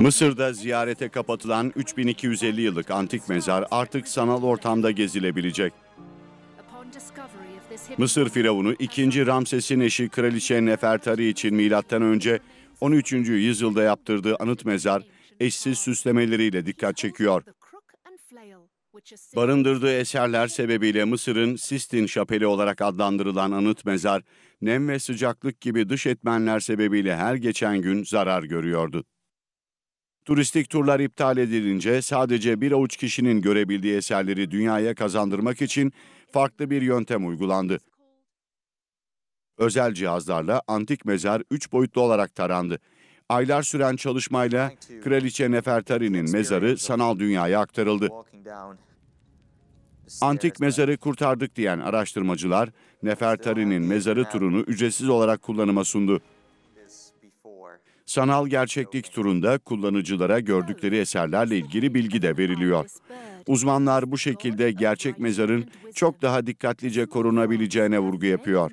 Mısır'da ziyarete kapatılan 3250 yıllık antik mezar artık sanal ortamda gezilebilecek. Mısır firavunu 2. Ramses'in eşi Kraliçe Nefertari için milattan önce 13. yüzyılda yaptırdığı anıt mezar eşsiz süslemeleriyle dikkat çekiyor. Barındırdığı eserler sebebiyle Mısır'ın Sistin Şapeli olarak adlandırılan anıt mezar, nem ve sıcaklık gibi dış etmenler sebebiyle her geçen gün zarar görüyordu. Turistik turlar iptal edilince sadece bir avuç kişinin görebildiği eserleri dünyaya kazandırmak için farklı bir yöntem uygulandı. Özel cihazlarla antik mezar üç boyutlu olarak tarandı Aylar süren çalışmayla Kraliçe Nefertari'nin mezarı sanal dünyaya aktarıldı. Antik mezarı kurtardık diyen araştırmacılar Nefertari'nin mezarı turunu ücretsiz olarak kullanıma sundu. Sanal gerçeklik turunda kullanıcılara gördükleri eserlerle ilgili bilgi de veriliyor. Uzmanlar bu şekilde gerçek mezarın çok daha dikkatlice korunabileceğine vurgu yapıyor.